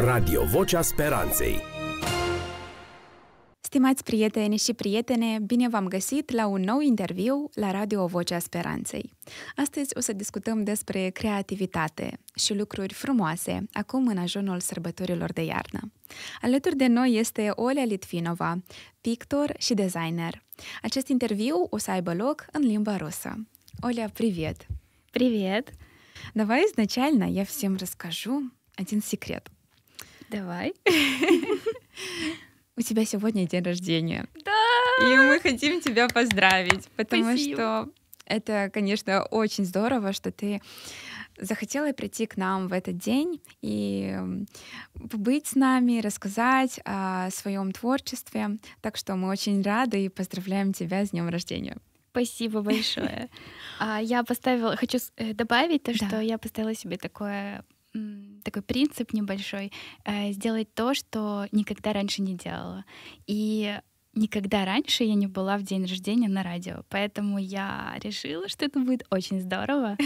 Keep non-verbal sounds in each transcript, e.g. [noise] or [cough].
Radio Vocea Speranței. Stimați prieteni și prietene, bine v-am găsit la un nou interviu la Radio Vocea Speranței. Astăzi o să discutăm despre creativitate și lucruri frumoase, acum în ajunul sărbătorilor de iarnă. Alături de noi este Olia Litvinova, pictor și designer. Acest interviu o să aibă loc în limba rusă. Оля, privet! Привет. Давай изначально я всем расскажу один секрет. Давай. У тебя сегодня день рождения. Да! И мы хотим тебя поздравить, потому Спасибо. что это, конечно, очень здорово, что ты захотела прийти к нам в этот день и побыть с нами, рассказать о своем творчестве. Так что мы очень рады и поздравляем тебя с днем рождения. Спасибо большое. [laughs] А я поставила, хочу э, добавить то, что я поставила себе такое такой принцип небольшой э, — сделать то, что никогда раньше не делала. И никогда раньше я не была в день рождения на радио, поэтому я решила, что это будет очень здорово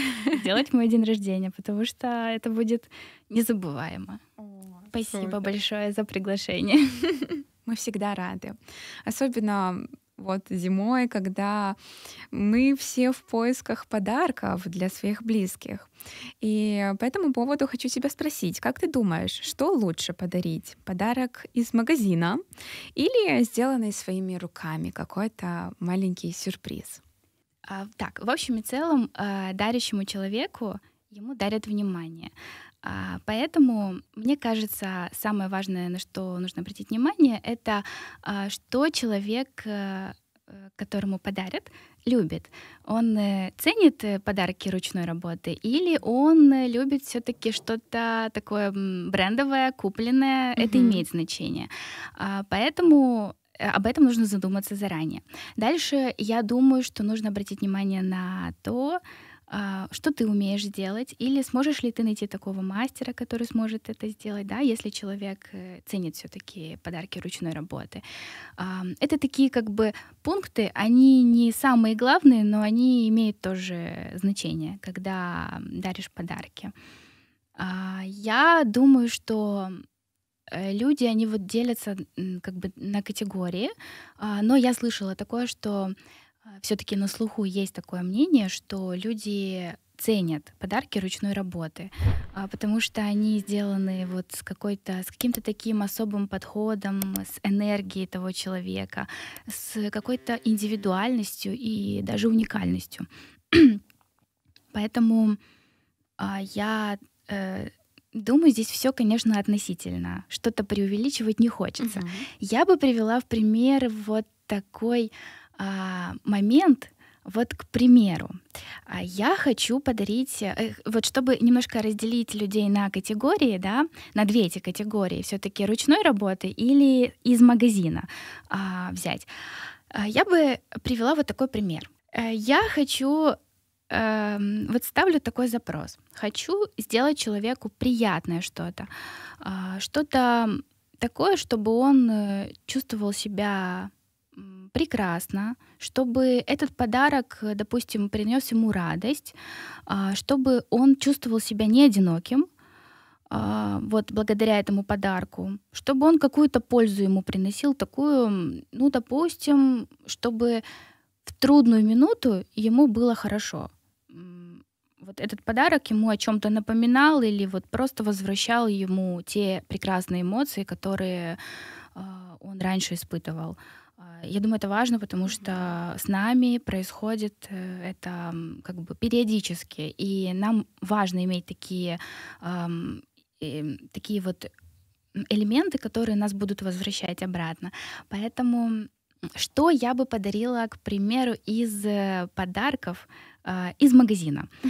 сделать [laughs] мой день рождения, потому что это будет незабываемо. Спасибо большое за приглашение. [laughs] Мы всегда рады. Особенно вот зимой, когда мы все в поисках подарков для своих близких. И по этому поводу хочу тебя спросить, как ты думаешь, что лучше подарить? Подарок из магазина или сделанный своими руками какой-то маленький сюрприз? А, так, в общем и целом, э, дарящему человеку ему дарят внимание. А, поэтому, мне кажется, самое важное, на что нужно обратить внимание, это а, что человек э, э, которому подарят, любит. Он э, ценит подарки ручной работы или он любит все-таки что-то такое брендовое, купленное. Mm-hmm. Это имеет значение. А, поэтому об этом нужно задуматься заранее. Дальше я думаю, что нужно обратить внимание на то, а, что ты умеешь делать, или сможешь ли ты найти такого мастера, который сможет это сделать, да, если человек э, ценит все-таки подарки ручной работы. Это такие как бы пункты, они не самые главные, но они имеют тоже значение, когда даришь подарки. А, я думаю, что э, люди, они вот делятся как бы на категории, а, но я слышала такое, что а, Все-таки на слуху есть такое мнение, что люди ценят подарки ручной работы, а, потому что они сделаны вот с какой-то, с каким-то таким особым подходом, с энергией того человека, с какой-то индивидуальностью и даже уникальностью. [clears throat] Поэтому а, я э, Думаю, здесь все, конечно, относительно. Что-то преувеличивать не хочется. Угу. Я бы привела в пример вот такой а, момент, вот, к примеру, а, я хочу подарить, э, э, вот чтобы немножко разделить людей на категории, да, на две эти категории, все-таки ручной работы или из магазина а, взять. А, я бы привела вот такой пример. Э, я хочу, э, вот ставлю такой запрос. Хочу сделать человеку приятное что-то, э, что-то такое, чтобы он чувствовал себя прекрасно, чтобы этот подарок, э, допустим, принес ему радость, а, чтобы он чувствовал себя не одиноким, а, вот благодаря этому подарку, чтобы он какую-то пользу ему приносил, такую, ну, допустим, чтобы в трудную минуту ему было хорошо. Вот этот подарок ему о чем-то напоминал или вот просто возвращал ему те прекрасные эмоции, которые а, он раньше испытывал. Я думаю, это важно, потому что с нами происходит э, это как бы периодически, и нам важно иметь такие, эм, э, такие вот элементы, которые нас будут возвращать обратно. Поэтому что я бы подарила, к примеру, из э, подарков э, из магазина? Uh-huh.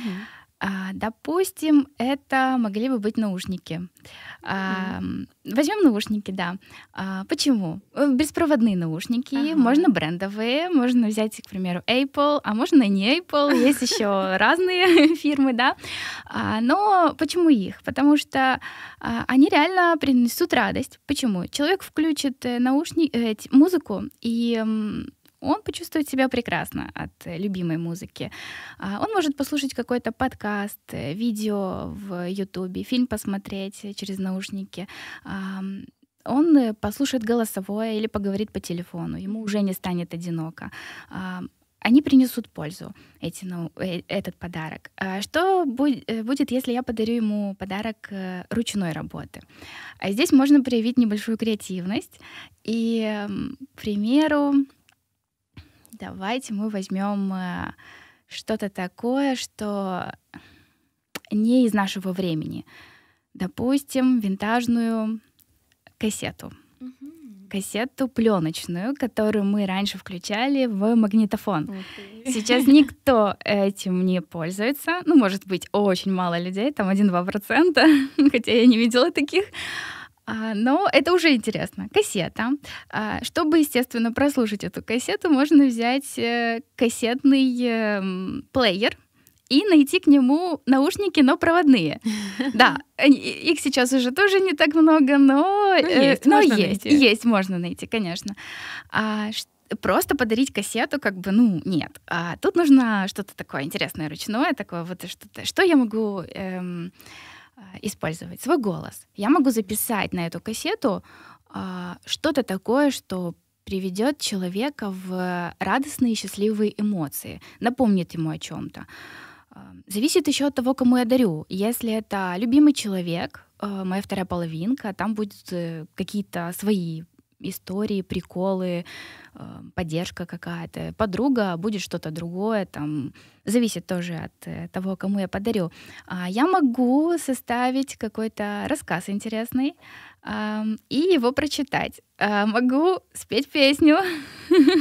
А, допустим, это могли бы быть наушники. Mm. Возьмем наушники, да. А, почему? Э, беспроводные наушники, ага. можно брендовые, можно взять, к примеру, Apple, а можно не Apple, есть еще [laughs] разные [laughs] фирмы, да. А, но почему их? Потому что они реально принесут радость. Почему? Человек включит э, наушники, э, музыку и он почувствует себя прекрасно от э, любимой музыки. А, он может послушать какой-то подкаст, э, видео в Ютубе, фильм посмотреть э, через наушники. Он послушает голосовое или поговорит по телефону, ему уже не станет одиноко они принесут пользу, эти, ну, этот подарок. А что будет, если я подарю ему подарок ручной работы? А здесь можно проявить небольшую креативность. И, к примеру, давайте мы возьмем э, что-то такое, что не из нашего времени. Допустим, винтажную кассету. Угу. Кассету пленочную, которую мы раньше включали в магнитофон. Okay. Сейчас никто этим не пользуется. Ну, может быть, очень мало людей, там 1-2%, [laughs] хотя я не видела таких. А, но это уже интересно. Кассета. А, чтобы, естественно, прослушать эту кассету, можно взять э, кассетный эм, плеер, и найти к нему наушники, но проводные. [laughs] Да, э, их сейчас уже тоже не так много, но, ну, э, есть, но есть, найти. есть, можно найти, конечно. А, просто подарить кассету, как бы, ну, нет. А, тут нужно что-то такое интересное, ручное, такое вот что-то. Что я могу... Эм, а, использовать свой голос. Я могу записать на эту кассету э, что-то такое, что приведет человека в радостные и счастливые эмоции, напомнит ему о чем-то. Э, а, зависит еще от того, кому я дарю. Если это любимый человек, э, моя вторая половинка, там будут э, какие-то свои истории, приколы, э, поддержка какая-то. Подруга будет что-то другое, там зависит тоже от э, того, кому я подарю. А я могу составить какой-то рассказ интересный и его прочитать. А могу спеть песню, [laughs]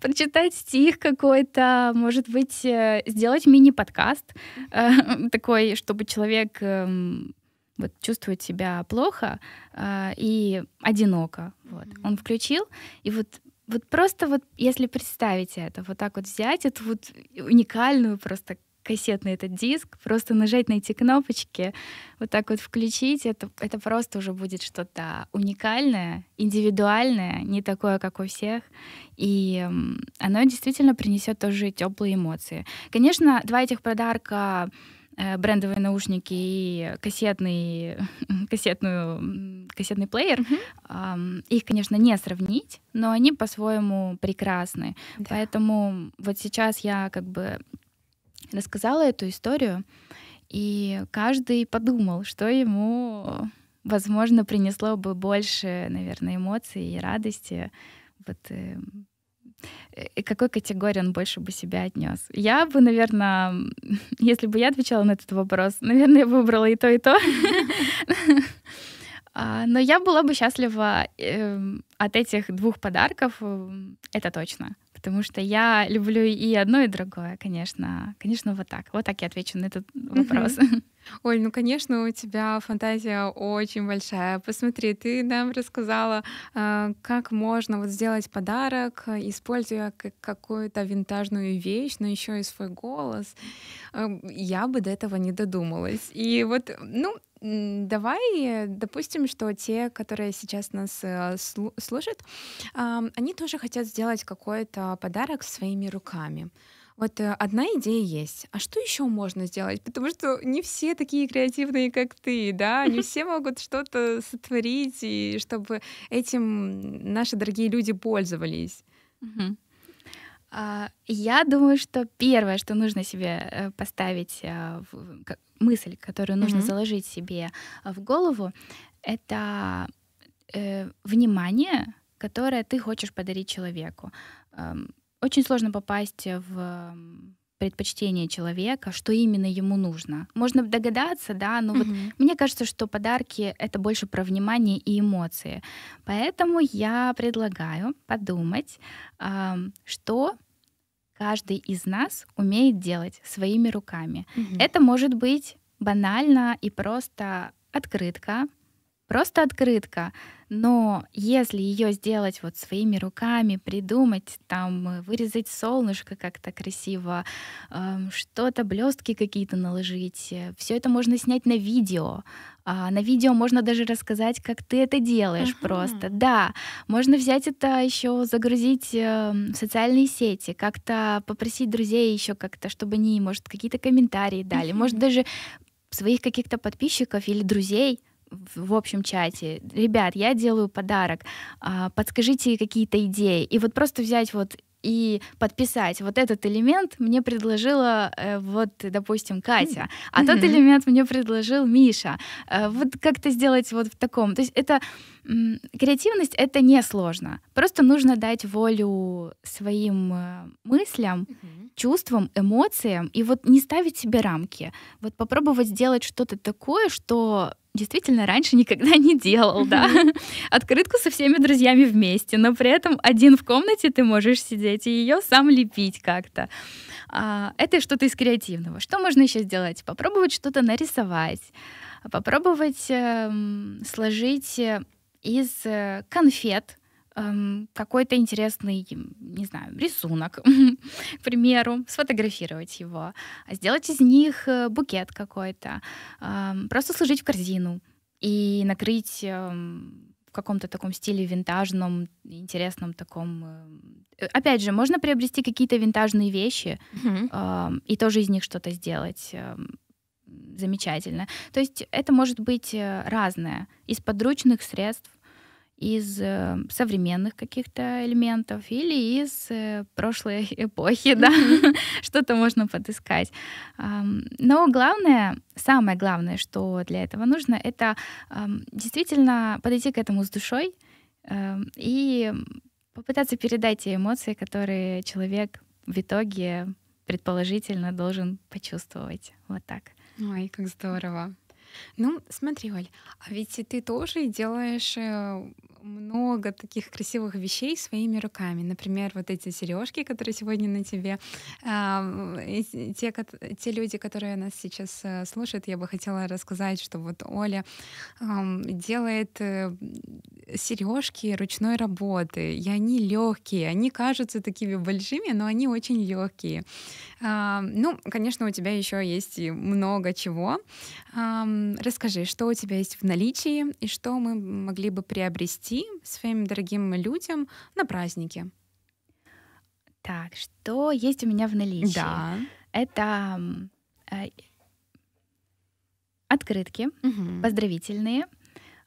прочитать стих какой-то, может быть, э, сделать мини-подкаст [laughs] такой, чтобы человек эм, вот чувствует себя плохо э, и одиноко. Вот. Mm-hmm. Он включил, и вот вот просто вот, если представить это, вот так вот взять эту вот уникальную просто кассетный этот диск, просто нажать на эти кнопочки, вот так вот включить, это, это просто уже будет что-то уникальное, индивидуальное, не такое, как у всех. И оно действительно принесет тоже теплые эмоции. Конечно, два этих подарка Э, брендовые наушники и кассетный, [laughs] кассетную, кассетный плеер. Mm-hmm. Их, конечно, не сравнить, но они по-своему прекрасны. Да. Поэтому вот сейчас я как бы рассказала эту историю, и каждый подумал, что ему, возможно, принесло бы больше, наверное, эмоций и радости. Вот эм, и какой категории он больше бы себя отнес? Я бы, наверное, [laughs] если бы я отвечала на этот вопрос, наверное, я бы выбрала и то, и то. [laughs] А, но я была бы счастлива эм, от этих двух подарков, эм, это точно. Потому что я люблю и одно, и другое, конечно. Конечно, вот так. Вот так я отвечу на этот вопрос. Угу. [laughs] Оль, ну, конечно, у тебя фантазия очень большая. Посмотри, ты нам рассказала, а, как можно вот сделать подарок, используя какую-то винтажную вещь, но еще и свой голос. Я бы до этого не додумалась. И вот, ну, Давай, допустим, что те, которые сейчас нас э, слушают, они тоже хотят сделать какой-то подарок своими руками. Вот э, одна идея есть. А что еще можно сделать? Потому что не все такие креативные, как ты, да? Не все могут что-то сотворить, и чтобы этим наши дорогие люди пользовались. А, я думаю, что первое, что нужно себе э, поставить, э, мысль, которую нужно mm-hmm. заложить себе э, в голову, это внимание, которое ты хочешь подарить человеку. Эм, очень сложно попасть в предпочтение человека, что именно ему нужно. Можно догадаться, да, но угу. вот мне кажется, что подарки это больше про внимание и эмоции. Поэтому я предлагаю подумать, что каждый из нас умеет делать своими руками. Угу. Это может быть банально и просто открытка, просто открытка, но если ее сделать вот своими руками, придумать, там вырезать солнышко как-то красиво, э, что-то блестки какие-то наложить, э, все это можно снять на видео. А на видео можно даже рассказать, как ты это делаешь uh-huh. просто. Да, можно взять это еще, загрузить э, в социальные сети, как-то попросить друзей еще как-то, чтобы они, может, какие-то комментарии дали, uh-huh. может даже своих каких-то подписчиков или друзей в общем чате, ребят, я делаю подарок, а, подскажите какие-то идеи. И вот просто взять вот и подписать вот этот элемент мне предложила э, вот, допустим, Катя, а тот элемент мне предложил Миша. Э, вот как-то сделать вот в таком. То есть это креативность, это несложно. Просто нужно дать волю своим э, мыслям, чувствам, эмоциям и вот не ставить себе рамки. Вот попробовать сделать что-то такое, что действительно раньше никогда не делал, да. Открытку со всеми друзьями вместе, но при этом один в комнате ты можешь сидеть и ее сам лепить как-то. А, это что-то из креативного. Что можно еще сделать? Попробовать что-то нарисовать, попробовать эм, сложить э, из э, конфет Эм, какой-то интересный, не знаю, рисунок, [laughs] к примеру, сфотографировать его, сделать из них э, букет какой-то, эм, просто сложить в корзину и накрыть эм, в каком-то таком стиле винтажном, интересном таком. Э, опять же, можно приобрести какие-то винтажные вещи mm и тоже из них что-то сделать замечательно. То есть это может быть э, разное из подручных средств из э, современных каких-то элементов или из э, прошлой [laughs] эпохи, да, [laughs] что-то можно подыскать. но главное, самое главное, что для этого нужно, это действительно подойти к этому с душой и попытаться передать те эмоции, которые человек в итоге предположительно должен почувствовать. Вот так. Ой, как здорово. Ну, смотри, Оль, а ведь ты тоже делаешь э, много таких красивых вещей своими руками. Например, вот эти сережки, которые сегодня на тебе. А, те, те люди, которые нас сейчас э, слушают, я бы хотела рассказать, что вот Оля делает э, сережки ручной работы, и они легкие, они кажутся такими большими, но они очень легкие. А, ну, конечно, у тебя еще есть много чего. Расскажи, что у тебя есть в наличии и что мы могли бы приобрести принести своим дорогим людям на празднике. Так, что есть у меня в наличии? Да. Это э, открытки угу. поздравительные.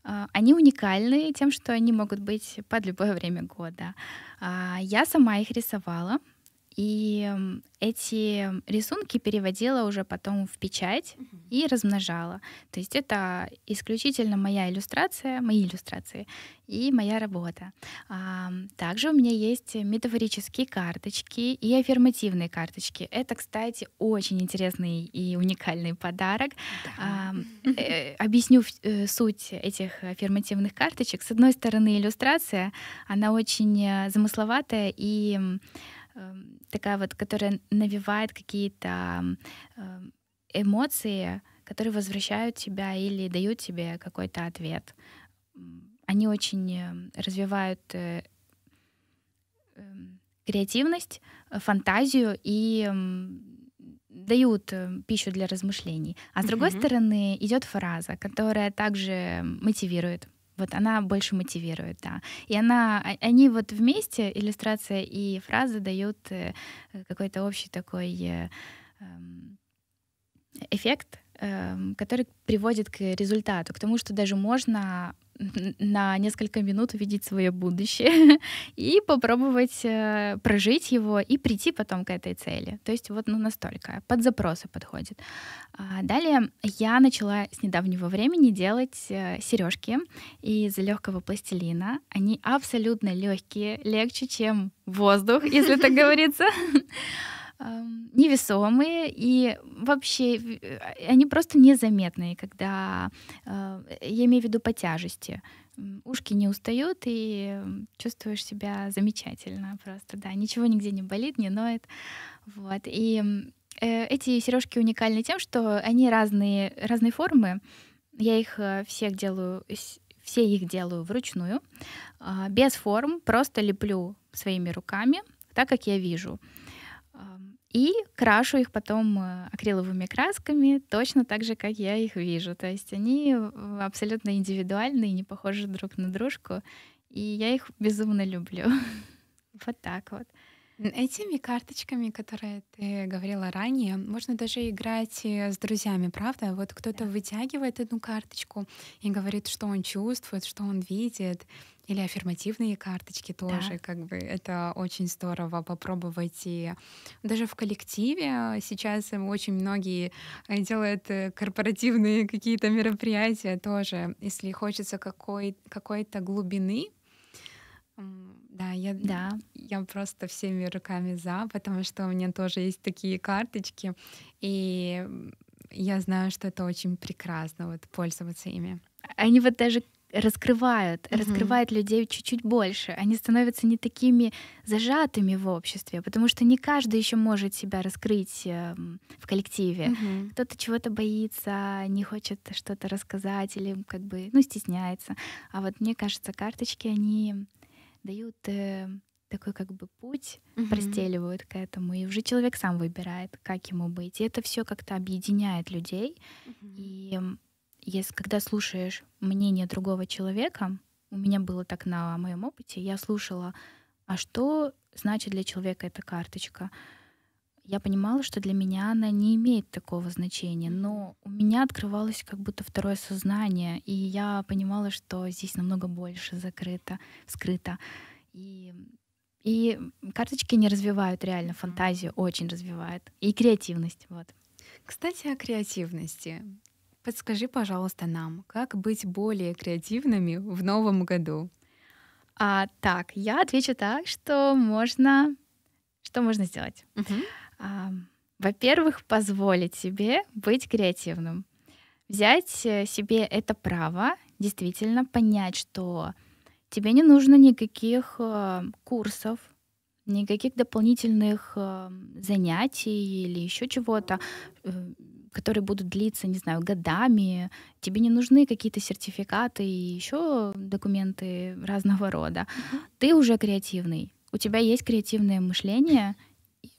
А, они уникальны тем, что они могут быть под любое время года. А, я сама их рисовала. И эти рисунки переводила уже потом в печать угу. и размножала. То есть это исключительно моя иллюстрация, мои иллюстрации и моя работа. А, также у меня есть метафорические карточки и аффирмативные карточки. Это, кстати, очень интересный и уникальный подарок. Да. А, [laughs] э, объясню э, суть этих аффирмативных карточек. С одной стороны, иллюстрация, она очень э, замысловатая и Эм, такая вот, которая навевает какие-то эм, эмоции, которые возвращают тебя или дают тебе какой-то ответ. Они очень эм, развивают э, креативность, фантазию и дают э, пищу для размышлений. А с другой mm-hmm. стороны идет фраза, которая также мотивирует. Вот она больше мотивирует, да. И она, а, они вот вместе, иллюстрация и фраза дают э, какой-то общий такой э, эм, эффект, эм, который приводит к результату, к тому, что даже можно на несколько минут увидеть свое будущее [laughs] и попробовать э, прожить его и прийти потом к этой цели. То есть вот ну, настолько под запросы подходит. А, далее я начала с недавнего времени делать э, сережки из легкого пластилина. Они абсолютно легкие, легче, чем воздух, если так [laughs] говорится. Эм, невесомые и вообще э, они просто незаметные, когда э, я имею в виду по тяжести. Ушки не устают и эм, чувствуешь себя замечательно просто, да, ничего нигде не болит, не ноет, вот. И э, эти сережки уникальны тем, что они разные, разные формы. Я их всех делаю, все их делаю вручную, а, без форм, просто леплю своими руками, так как я вижу. И крашу их потом э, акриловыми красками, точно так же, как я их вижу. То есть они абсолютно индивидуальные, не похожи друг на дружку. И я их безумно люблю. [laughs] Вот так вот. Этими карточками, которые ты говорила ранее, можно даже играть э, с друзьями, правда? Вот кто-то да. вытягивает одну карточку и говорит, что он чувствует, что он видит. Или аффирмативные карточки тоже, да. как бы это очень здорово попробовать. И даже в коллективе э, сейчас очень многие э, делают корпоративные какие-то мероприятия тоже. Если хочется какой, какой-то глубины, да, я, да. я просто всеми руками за, потому что у меня тоже есть такие карточки, и я знаю, что это очень прекрасно вот пользоваться ими. Они вот даже раскрывают, mm раскрывают людей чуть-чуть больше. Они становятся не такими зажатыми в обществе, потому что не каждый еще может себя раскрыть э, в коллективе. mm Кто-то чего-то боится, не хочет что-то рассказать или как бы, ну, стесняется. А вот мне кажется, карточки, они дают э, такой как бы путь угу. Mm-hmm. простеливают к этому, и уже человек сам выбирает, как ему быть. И это все как-то объединяет людей. Mm-hmm. И если когда слушаешь мнение другого человека, у меня было так на моем опыте, я слушала, а что значит для человека эта карточка? я понимала, что для меня она не имеет такого значения, но у меня открывалось как будто второе сознание, и я понимала, что здесь намного больше закрыто, скрыто. И, и карточки не развивают реально, фантазию очень развивает, и креативность. Вот. Кстати, о креативности. Подскажи, пожалуйста, нам, как быть более креативными в новом году? А, так, я отвечу так, что можно, что можно сделать. Uh-huh. Во-первых, позволить себе быть креативным. Взять э, себе это право, действительно понять, что тебе не нужно никаких э, курсов, никаких дополнительных э, занятий или еще чего-то, которые будут длиться, не знаю, годами. Тебе не нужны какие-то сертификаты и еще документы разного рода. Mm-hmm. Ты уже креативный. У тебя есть креативное мышление,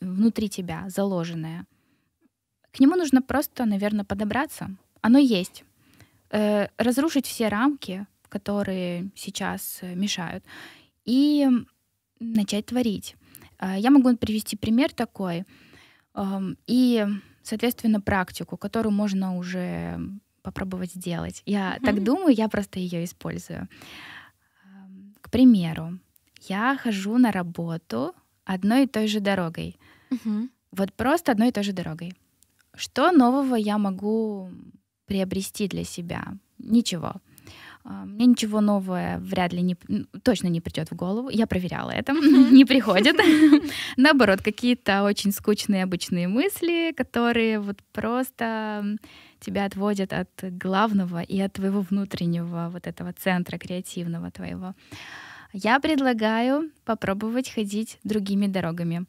внутри тебя заложенное, к нему нужно просто, наверное, подобраться. Оно есть. Э, разрушить все рамки, которые сейчас э, мешают, и начать творить. Э, я могу привести пример такой эм, и, соответственно, практику, которую можно уже попробовать сделать. Я так думаю, я просто ее использую. Эм, к примеру, я хожу на работу одной и той же дорогой. Угу. Вот просто одной и той же дорогой. Что нового я могу приобрести для себя? Ничего. А, мне ничего нового вряд ли не, точно не придет в голову. Я проверяла это, [laughs] не приходит. [laughs] Наоборот, какие-то очень скучные обычные мысли, которые вот просто тебя отводят от главного и от твоего внутреннего вот этого центра креативного твоего. Я предлагаю попробовать ходить другими дорогами,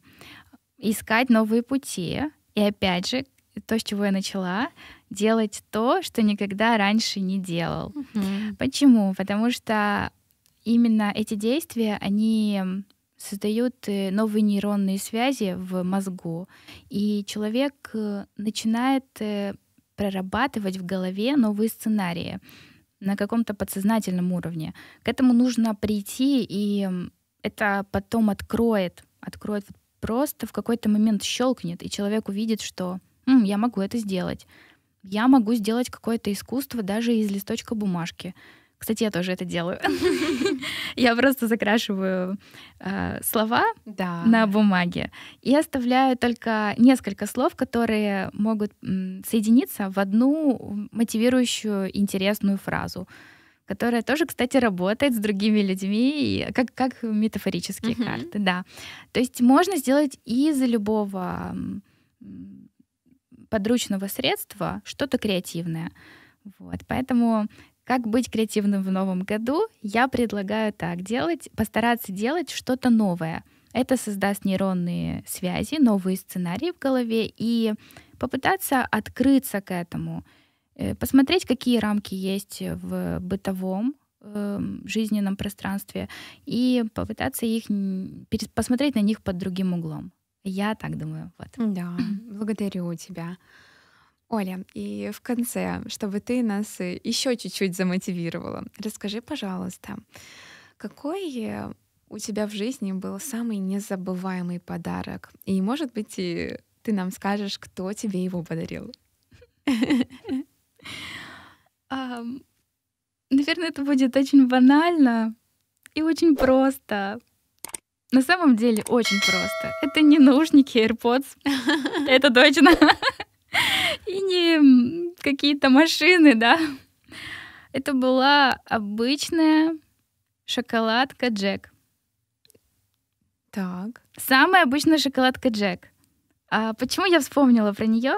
искать новые пути. И опять же, то, с чего я начала, делать то, что никогда раньше не делал. Угу. Почему? Потому что именно эти действия, они создают э, новые нейронные связи в мозгу, и человек э, начинает э, прорабатывать в голове новые сценарии на каком-то подсознательном уровне. К этому нужно прийти, и это потом откроет, откроет просто в какой-то момент щелкнет, и человек увидит, что М, я могу это сделать. Я могу сделать какое-то искусство даже из листочка бумажки. Кстати, я тоже это делаю. [laughs] Я просто закрашиваю э, слова на бумаге и оставляю только несколько слов, которые могут соединиться в одну мотивирующую интересную фразу которая тоже, кстати, работает с другими людьми, как, как метафорические uh-huh. карты, да. То есть можно сделать из любого подручного средства что-то креативное. Вот, поэтому как быть креативным в новом году? Я предлагаю так делать, постараться делать что-то новое. Это создаст нейронные связи, новые сценарии в голове и попытаться открыться к этому, э, посмотреть, какие рамки есть в бытовом эм, жизненном пространстве и попытаться их посмотреть на них под другим углом. Я так думаю. Вот. Да, благодарю тебя. Оля, и в конце, чтобы ты нас э, еще чуть-чуть замотивировала, расскажи, пожалуйста, какой э, у тебя в жизни был самый незабываемый подарок? И, может быть, и ты нам скажешь, кто тебе его подарил? Наверное, это будет очень банально и очень просто. На самом деле очень просто. Это не наушники AirPods. [laughs] Это точно и не какие-то машины, да. Это была обычная шоколадка Джек. Так. Самая обычная шоколадка Джек. А почему я вспомнила про нее?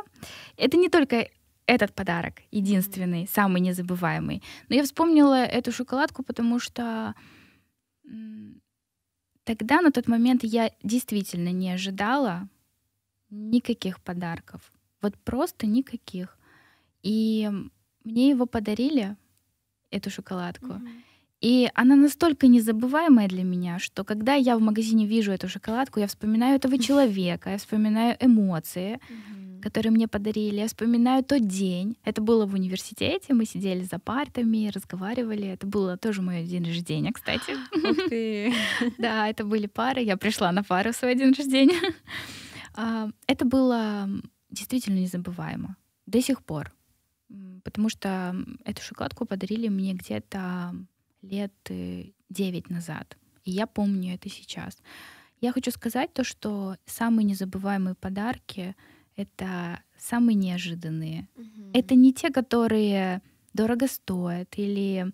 Это не только этот подарок, единственный, самый незабываемый. Но я вспомнила эту шоколадку, потому что тогда, на тот момент, я действительно не ожидала никаких подарков. Вот просто никаких. И мне его подарили, эту шоколадку. Mm-hmm. И она настолько незабываемая для меня, что когда я в магазине вижу эту шоколадку, я вспоминаю этого человека, я вспоминаю эмоции, mm-hmm. которые мне подарили, я вспоминаю тот день. Это было в университете, мы сидели за партами, разговаривали. Это было тоже мой день рождения, кстати. [laughs] Да, это были пары. Я пришла на пару в свой день рождения. А, это было действительно незабываемо. До сих пор. Потому что эту шоколадку подарили мне где-то лет 9 э, назад. И я помню это сейчас. Я хочу сказать то, что самые незабываемые подарки — это самые неожиданные. Угу. Это не те, которые дорого стоят или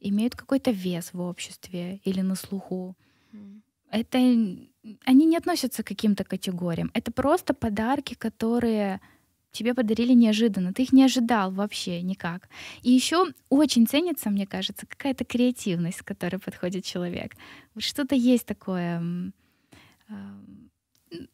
имеют какой-то вес в обществе или на слуху. Угу. Это они не относятся к каким-то категориям. Это просто подарки, которые тебе подарили неожиданно. Ты их не ожидал вообще никак. И еще очень ценится, мне кажется, какая-то креативность, к которой подходит человек. Вот что-то есть такое, а,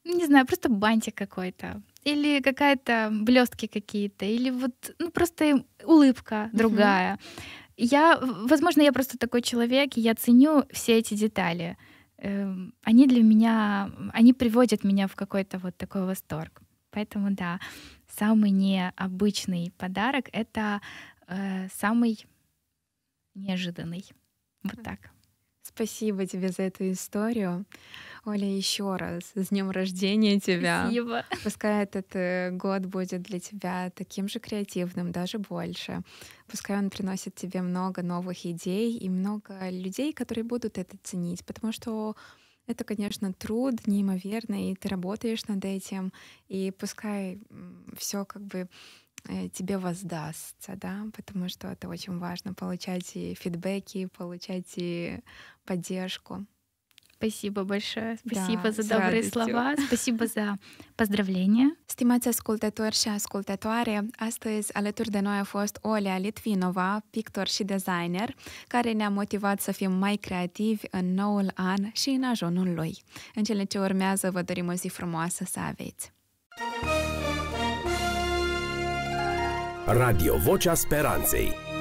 не знаю, просто бантик какой-то. Или какая-то блестки какие-то, или вот ну, просто улыбка другая. Uh-huh. Я, возможно, я просто такой человек, и я ценю все эти детали. Uh, Эм, они для меня, они приводят меня в какой-то вот такой восторг. Поэтому да, самый необычный подарок — это э, самый неожиданный. Вот так. Спасибо тебе за эту историю. Оля, еще раз с днем рождения тебя. Спасибо. Пускай этот э, год будет для тебя таким же креативным, даже больше. Пускай он приносит тебе много новых идей и много людей, которые будут это ценить, потому что это, конечно, труд неимоверный, и ты работаешь над этим, и пускай все как бы э, тебе воздастся, да, потому что это очень важно, получать и фидбэки, получать и поддержку. Спасибă большое. Спасибо da, за добрые slova. Спасибо за поздравления. Stimați ascultători și ascultătoare, astăzi alături de noi a fost Olea Litvinova, pictor și designer, care ne-a motivat să fim mai creativi în noul an și în ajunul lui. În cele ce urmează, vă dorim o zi frumoasă să aveți. Radio Vocea Speranței